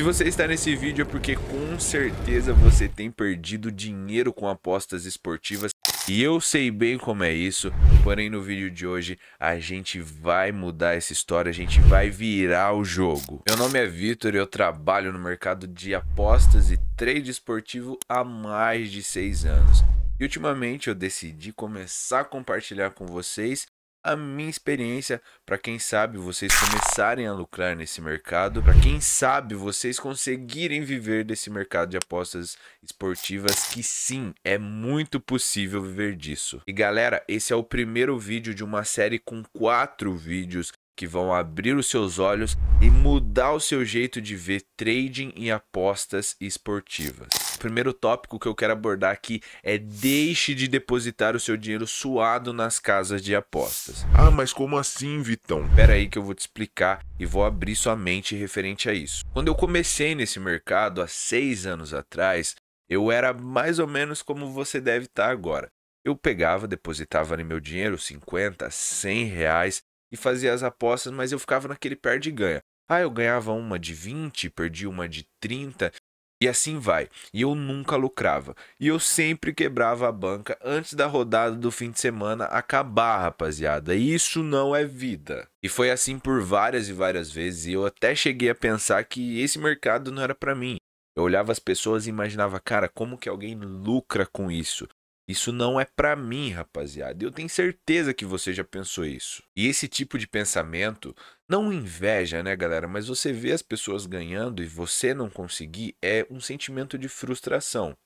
Se você está nesse vídeo é porque com certeza você tem perdido dinheiro com apostas esportivas e eu sei bem como é isso, porém no vídeo de hoje a gente vai mudar essa história, a gente vai virar o jogo. Meu nome é Vitor e eu trabalho no mercado de apostas e trade esportivo há mais de 6 anos. E ultimamente eu decidi começar a compartilhar com vocês a minha experiência para quem sabe vocês começarem a lucrar nesse mercado, para quem sabe vocês conseguirem viver desse mercado de apostas esportivas, que sim, é muito possível viver disso. E galera, esse é o primeiro vídeo de uma série com quatro vídeos que vão abrir os seus olhos e mudar o seu jeito de ver trading e apostas esportivas primeiro tópico que eu quero abordar aqui é deixe de depositar o seu dinheiro suado nas casas de apostas. Ah, mas como assim, Vitão? Pera aí que eu vou te explicar e vou abrir sua mente referente a isso. Quando eu comecei nesse mercado há seis anos atrás, eu era mais ou menos como você deve estar tá agora. Eu pegava, depositava no meu dinheiro 50, 100 reais e fazia as apostas, mas eu ficava naquele perde-ganha. Ah, eu ganhava uma de 20, perdi uma de 30, e assim vai. E eu nunca lucrava. E eu sempre quebrava a banca antes da rodada do fim de semana acabar, rapaziada. Isso não é vida. E foi assim por várias e várias vezes. E eu até cheguei a pensar que esse mercado não era para mim. Eu olhava as pessoas e imaginava, cara, como que alguém lucra com isso? Isso não é para mim, rapaziada. Eu tenho certeza que você já pensou isso. E esse tipo de pensamento, não inveja, né, galera? Mas você vê as pessoas ganhando e você não conseguir, é um sentimento de frustração.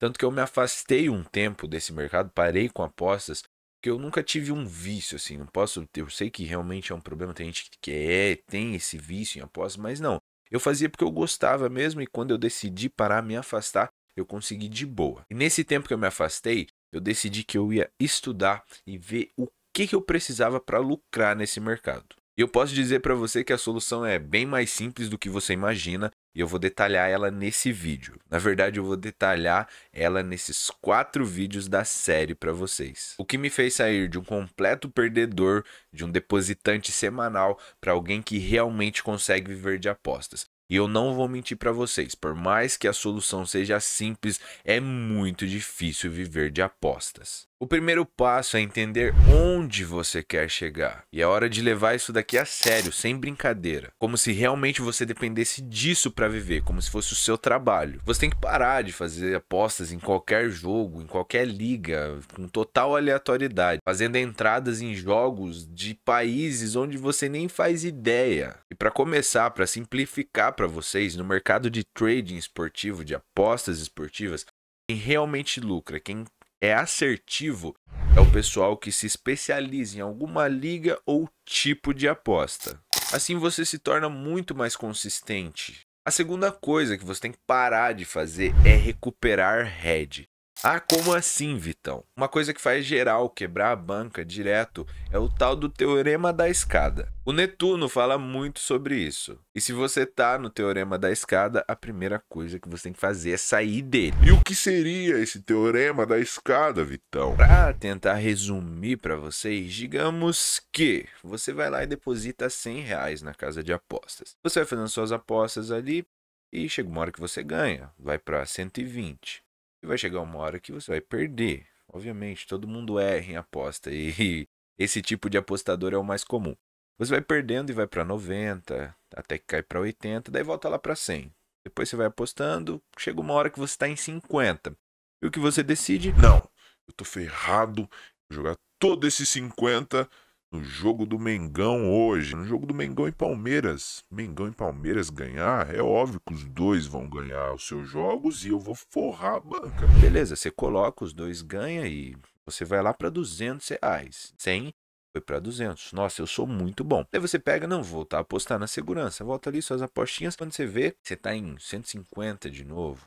Tanto que eu me afastei um tempo desse mercado, parei com apostas, porque eu nunca tive um vício, assim. Não posso. Eu sei que realmente é um problema, tem gente que é, tem esse vício em apostas, mas não. Eu fazia porque eu gostava mesmo e quando eu decidi parar, me afastar, eu consegui de boa. E nesse tempo que eu me afastei, eu decidi que eu ia estudar e ver o que, que eu precisava para lucrar nesse mercado. E eu posso dizer para você que a solução é bem mais simples do que você imagina e eu vou detalhar ela nesse vídeo. Na verdade, eu vou detalhar ela nesses quatro vídeos da série para vocês. O que me fez sair de um completo perdedor, de um depositante semanal, para alguém que realmente consegue viver de apostas. E eu não vou mentir para vocês, por mais que a solução seja simples, é muito difícil viver de apostas. O primeiro passo é entender onde você quer chegar. E é hora de levar isso daqui a sério, sem brincadeira. Como se realmente você dependesse disso para viver, como se fosse o seu trabalho. Você tem que parar de fazer apostas em qualquer jogo, em qualquer liga, com total aleatoriedade, fazendo entradas em jogos de países onde você nem faz ideia. E para começar, para simplificar para vocês, no mercado de trading esportivo, de apostas esportivas, quem realmente lucra, quem é assertivo é o pessoal que se especializa em alguma liga ou tipo de aposta. Assim você se torna muito mais consistente. A segunda coisa que você tem que parar de fazer é recuperar head. Ah, como assim, Vitão? Uma coisa que faz geral quebrar a banca direto é o tal do teorema da escada. O Netuno fala muito sobre isso. E se você tá no teorema da escada, a primeira coisa que você tem que fazer é sair dele. E o que seria esse teorema da escada, Vitão? Para tentar resumir para vocês, digamos que você vai lá e deposita 100 reais na casa de apostas. Você vai fazendo suas apostas ali, e chega uma hora que você ganha, vai para 120. E vai chegar uma hora que você vai perder. Obviamente, todo mundo erra em aposta e esse tipo de apostador é o mais comum. Você vai perdendo e vai para 90, até que cai para 80, daí volta lá para 100. Depois você vai apostando, chega uma hora que você está em 50. E o que você decide? Não, eu tô ferrado, vou jogar todo esse 50 no jogo do Mengão hoje, no jogo do Mengão e Palmeiras. Mengão e Palmeiras ganhar, é óbvio que os dois vão ganhar os seus jogos e eu vou forrar a banca. Beleza, você coloca, os dois ganha e você vai lá para 200 reais. 100 foi para 200. Nossa, eu sou muito bom. Aí você pega, não, vou voltar tá, a apostar na segurança. Volta ali suas apostinhas. Quando você vê, você tá em 150 de novo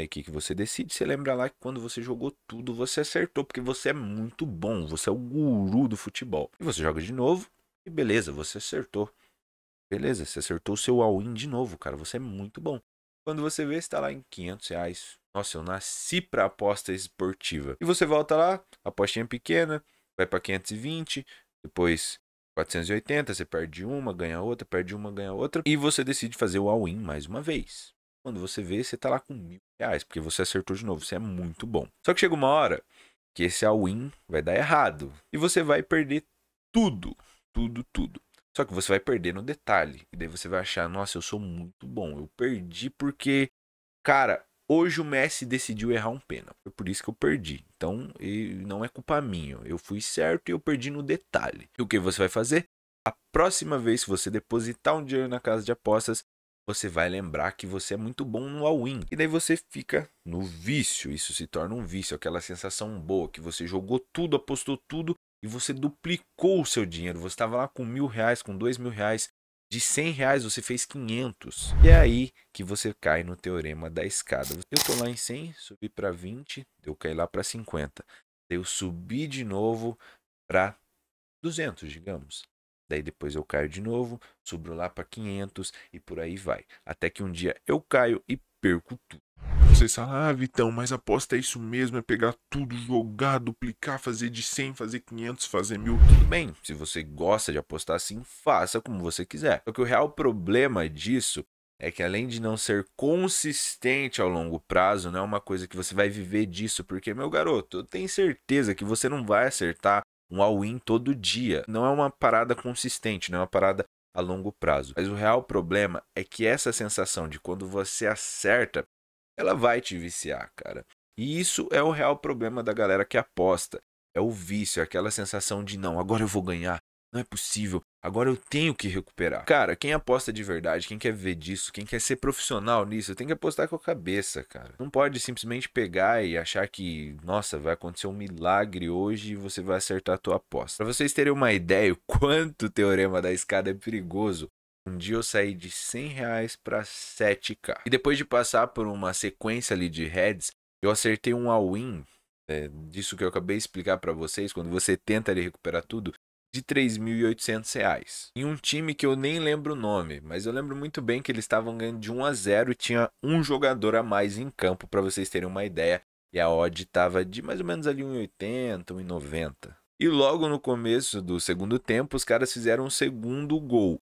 é o que, que você decide? Você lembra lá que quando você jogou tudo, você acertou, porque você é muito bom, você é o guru do futebol. E você joga de novo, e beleza, você acertou. Beleza, você acertou o seu all-in de novo, cara. Você é muito bom. Quando você vê, está lá em 500 reais. Nossa, eu nasci para aposta esportiva. E você volta lá, apostinha pequena, vai para 520, depois 480, você perde uma, ganha outra, perde uma, ganha outra. E você decide fazer o all-in mais uma vez. Quando você vê, você tá lá com mil reais, porque você acertou de novo, você é muito bom. Só que chega uma hora que esse all-in vai dar errado e você vai perder tudo, tudo, tudo. Só que você vai perder no detalhe. E daí você vai achar, nossa, eu sou muito bom. Eu perdi porque, cara, hoje o Messi decidiu errar um pênalti. Foi por isso que eu perdi. Então, não é culpa minha. Eu fui certo e eu perdi no detalhe. E o que você vai fazer? A próxima vez que você depositar um dinheiro na casa de apostas, você vai lembrar que você é muito bom no all-in. E daí você fica no vício. Isso se torna um vício, aquela sensação boa que você jogou tudo, apostou tudo e você duplicou o seu dinheiro. Você estava lá com mil reais, com dois mil reais. De cem reais você fez quinhentos. E é aí que você cai no teorema da escada. Eu tô lá em cem, subi para vinte, eu caí lá para cinquenta, Eu subi de novo para 200, digamos daí depois eu caio de novo, subro lá para 500 e por aí vai. Até que um dia eu caio e perco tudo. Você falam, ah, Vitão, mas aposta é isso mesmo, é pegar tudo, jogar, duplicar, fazer de 100, fazer 500, fazer mil. Tudo bem, se você gosta de apostar assim, faça como você quiser. Só que o real problema disso é que além de não ser consistente ao longo prazo, não é uma coisa que você vai viver disso, porque, meu garoto, eu tenho certeza que você não vai acertar um all-in todo dia. Não é uma parada consistente, não é uma parada a longo prazo. Mas o real problema é que essa sensação de quando você acerta, ela vai te viciar, cara. E isso é o real problema da galera que aposta. É o vício, é aquela sensação de não, agora eu vou ganhar, não é possível. Agora eu tenho que recuperar. Cara, quem aposta de verdade, quem quer ver disso, quem quer ser profissional nisso, tem que apostar com a cabeça, cara. Não pode simplesmente pegar e achar que, nossa, vai acontecer um milagre hoje e você vai acertar a tua aposta. Para vocês terem uma ideia o quanto o teorema da escada é perigoso, um dia eu saí de 100 reais para 7k. E depois de passar por uma sequência ali de heads, eu acertei um all-in é, disso que eu acabei de explicar para vocês, quando você tenta ali recuperar tudo, de 3.800 reais. Em um time que eu nem lembro o nome, mas eu lembro muito bem que eles estavam ganhando de 1 a 0 e tinha um jogador a mais em campo, para vocês terem uma ideia. E a odd estava de mais ou menos ali 1,80, 1,90. E logo no começo do segundo tempo, os caras fizeram um segundo gol.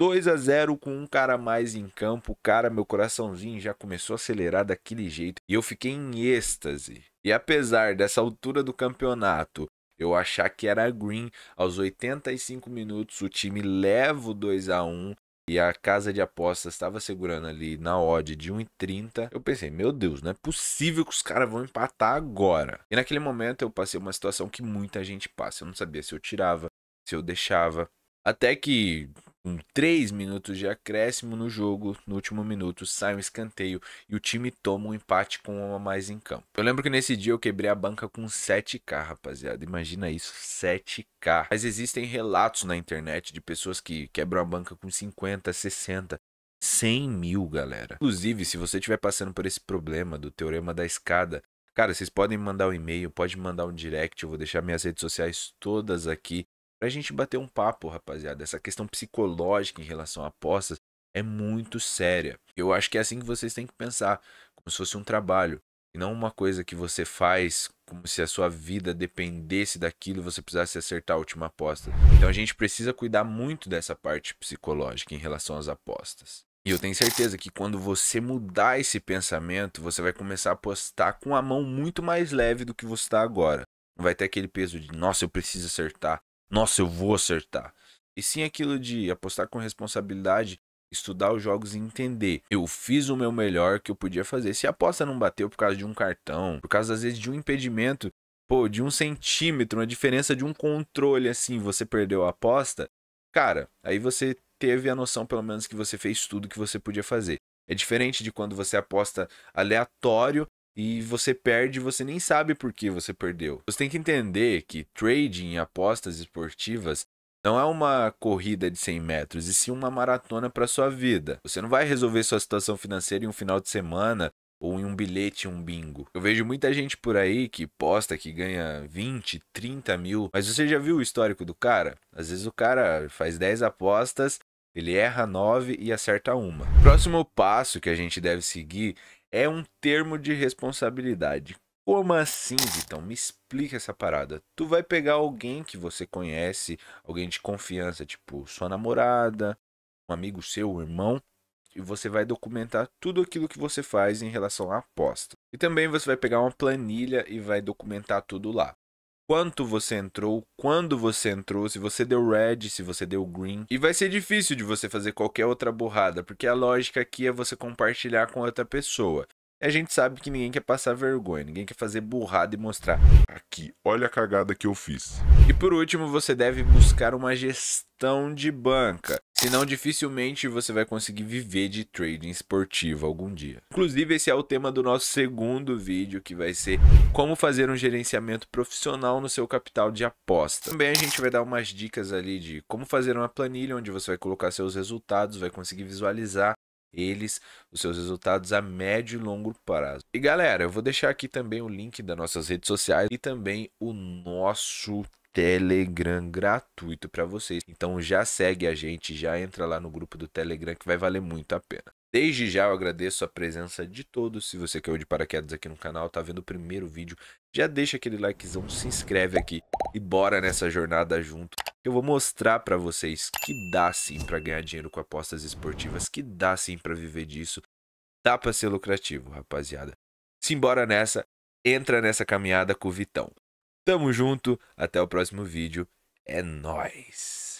2 a 0 com um cara a mais em campo. Cara, meu coraçãozinho já começou a acelerar daquele jeito e eu fiquei em êxtase. E apesar dessa altura do campeonato eu achar que era green. Aos 85 minutos, o time leva o 2 a 1 e a casa de apostas estava segurando ali na odd de 1,30. Eu pensei, meu Deus, não é possível que os caras vão empatar agora. E naquele momento eu passei uma situação que muita gente passa. Eu não sabia se eu tirava, se eu deixava. Até que com 3 minutos de acréscimo no jogo, no último minuto sai um escanteio e o time toma um empate com uma mais em campo. Eu lembro que nesse dia eu quebrei a banca com 7k, rapaziada. Imagina isso, 7k. Mas existem relatos na internet de pessoas que quebram a banca com 50, 60, 100 mil, galera. Inclusive, se você estiver passando por esse problema do teorema da escada, cara, vocês podem mandar um e-mail, pode mandar um direct, eu vou deixar minhas redes sociais todas aqui para a gente bater um papo, rapaziada. Essa questão psicológica em relação a apostas é muito séria. Eu acho que é assim que vocês têm que pensar, como se fosse um trabalho. E não uma coisa que você faz como se a sua vida dependesse daquilo e você precisasse acertar a última aposta. Então a gente precisa cuidar muito dessa parte psicológica em relação às apostas. E eu tenho certeza que quando você mudar esse pensamento, você vai começar a apostar com a mão muito mais leve do que você está agora. Não vai ter aquele peso de, nossa, eu preciso acertar, nossa, eu vou acertar. E sim aquilo de apostar com responsabilidade, estudar os jogos e entender. Eu fiz o meu melhor que eu podia fazer. Se a aposta não bateu por causa de um cartão, por causa às vezes de um impedimento, pô, de um centímetro, uma diferença de um controle assim, você perdeu a aposta, cara, aí você teve a noção pelo menos que você fez tudo que você podia fazer. É diferente de quando você aposta aleatório e você perde, você nem sabe por que você perdeu. Você tem que entender que trading e apostas esportivas não é uma corrida de 100 metros, e sim uma maratona para sua vida. Você não vai resolver sua situação financeira em um final de semana ou em um bilhete, um bingo. Eu vejo muita gente por aí que posta que ganha 20, 30 mil, mas você já viu o histórico do cara? Às vezes o cara faz 10 apostas, ele erra 9 e acerta uma. O próximo passo que a gente deve seguir é um termo de responsabilidade. Como assim, Vitão? Me explica essa parada. Tu vai pegar alguém que você conhece, alguém de confiança, tipo sua namorada, um amigo seu, um irmão, e você vai documentar tudo aquilo que você faz em relação à aposta. E também você vai pegar uma planilha e vai documentar tudo lá quanto você entrou, quando você entrou, se você deu red, se você deu green. E vai ser difícil de você fazer qualquer outra burrada, porque a lógica aqui é você compartilhar com outra pessoa a gente sabe que ninguém quer passar vergonha, ninguém quer fazer burrada e mostrar aqui, olha a cagada que eu fiz. E por último, você deve buscar uma gestão de banca, senão dificilmente você vai conseguir viver de trading esportivo algum dia. Inclusive, esse é o tema do nosso segundo vídeo, que vai ser como fazer um gerenciamento profissional no seu capital de aposta. Também a gente vai dar umas dicas ali de como fazer uma planilha onde você vai colocar seus resultados, vai conseguir visualizar eles, os seus resultados a médio e longo prazo. E galera, eu vou deixar aqui também o link das nossas redes sociais e também o nosso Telegram gratuito para vocês. Então já segue a gente, já entra lá no grupo do Telegram que vai valer muito a pena. Desde já eu agradeço a presença de todos. Se você caiu de paraquedas aqui no canal, tá vendo o primeiro vídeo, já deixa aquele likezão, se inscreve aqui e bora nessa jornada junto. Eu vou mostrar para vocês que dá sim para ganhar dinheiro com apostas esportivas, que dá sim para viver disso, dá para ser lucrativo, rapaziada. Simbora nessa, entra nessa caminhada com o Vitão. Tamo junto, até o próximo vídeo. É nós.